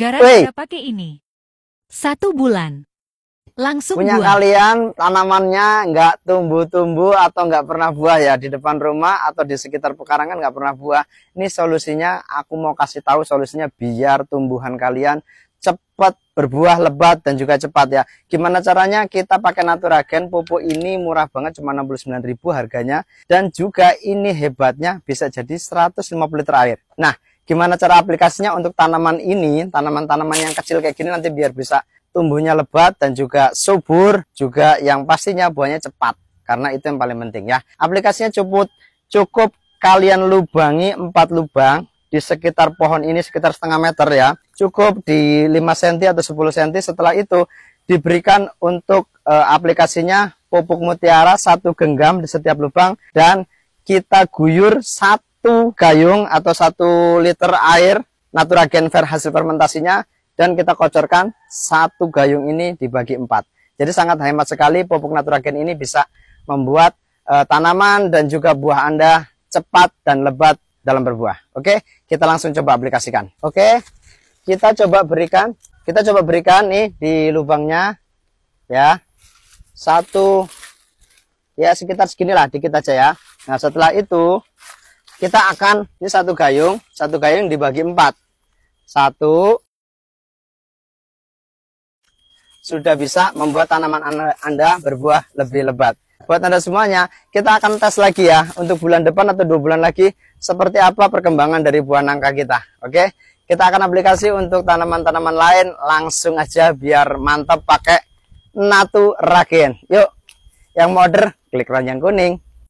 Gara Wih. pakai ini. Satu bulan. Langsung Punya buah. kalian tanamannya nggak tumbuh-tumbuh atau nggak pernah buah ya di depan rumah atau di sekitar pekarangan nggak pernah buah. Ini solusinya aku mau kasih tahu solusinya biar tumbuhan kalian cepat berbuah lebat dan juga cepat ya gimana caranya kita pakai naturagen pupuk ini murah banget cuma 69.000 harganya dan juga ini hebatnya bisa jadi 150 liter air nah gimana cara aplikasinya untuk tanaman ini, tanaman-tanaman yang kecil kayak gini nanti biar bisa tumbuhnya lebat dan juga subur, juga yang pastinya buahnya cepat. Karena itu yang paling penting ya. Aplikasinya cukup cukup kalian lubangi 4 lubang di sekitar pohon ini sekitar setengah meter ya. Cukup di 5 cm atau 10 cm. Setelah itu diberikan untuk e, aplikasinya pupuk mutiara satu genggam di setiap lubang dan kita guyur satu satu gayung atau satu liter air naturagen ver hasil fermentasinya dan kita kocorkan satu gayung ini dibagi empat. Jadi sangat hemat sekali pupuk Naturagen ini bisa membuat e, tanaman dan juga buah Anda cepat dan lebat dalam berbuah. Oke, kita langsung coba aplikasikan. Oke, kita coba berikan, kita coba berikan nih di lubangnya ya satu ya sekitar segini lah dikit aja ya. Nah setelah itu kita akan ini satu gayung satu gayung dibagi empat satu sudah bisa membuat tanaman anda berbuah lebih lebat buat anda semuanya kita akan tes lagi ya untuk bulan depan atau dua bulan lagi seperti apa perkembangan dari buah nangka kita oke kita akan aplikasi untuk tanaman-tanaman lain langsung aja biar mantap pakai natu ragen yuk yang order klik lonceng kuning